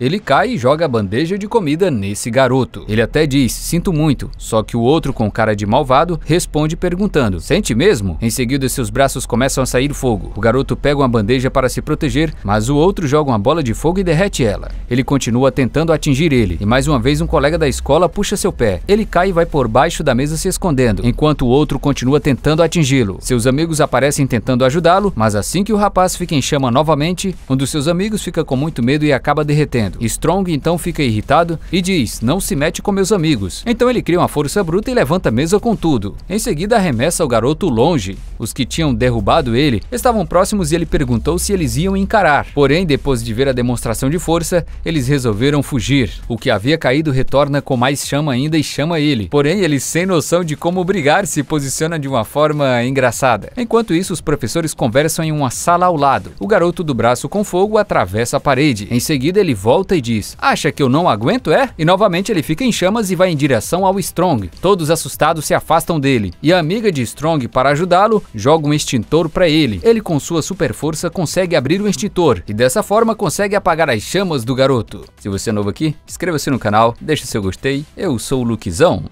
Ele cai e joga a bandeja de comida nesse garoto. Ele até diz, sinto muito, só que o outro com cara de malvado responde perguntando, sente mesmo? Em seguida seus braços começam a sair fogo. O garoto pega uma bandeja para se proteger, mas o outro joga uma bola de fogo e derrete ela. Ele continua tentando atingir ele, e mais uma vez um colega da escola puxa seu pé. Ele cai e vai por baixo da mesa se escondendo, enquanto o outro continua tentando atingi-lo. Seus amigos aparecem tentando ajudá-lo, mas assim que o rapaz fica em chama novamente, um dos seus amigos fica com muito medo e acaba derretendo. Strong então fica irritado e diz: Não se mete com meus amigos. Então ele cria uma força bruta e levanta a mesa com tudo. Em seguida, arremessa o garoto longe. Os que tinham derrubado ele estavam próximos e ele perguntou se eles iam encarar. Porém, depois de ver a demonstração de força, eles resolveram fugir. O que havia caído retorna com mais chama ainda e chama ele. Porém, ele, sem noção de como brigar, se posiciona de uma forma engraçada. Enquanto isso, os professores conversam em uma sala ao lado. O garoto do braço com fogo atravessa a parede. Em seguida, ele volta volta e diz: Acha que eu não aguento, é? E novamente ele fica em chamas e vai em direção ao Strong. Todos assustados se afastam dele. E a amiga de Strong, para ajudá-lo, joga um extintor para ele. Ele, com sua super força, consegue abrir o extintor e dessa forma consegue apagar as chamas do garoto. Se você é novo aqui, inscreva-se no canal, deixe seu gostei. Eu sou o Luquizão.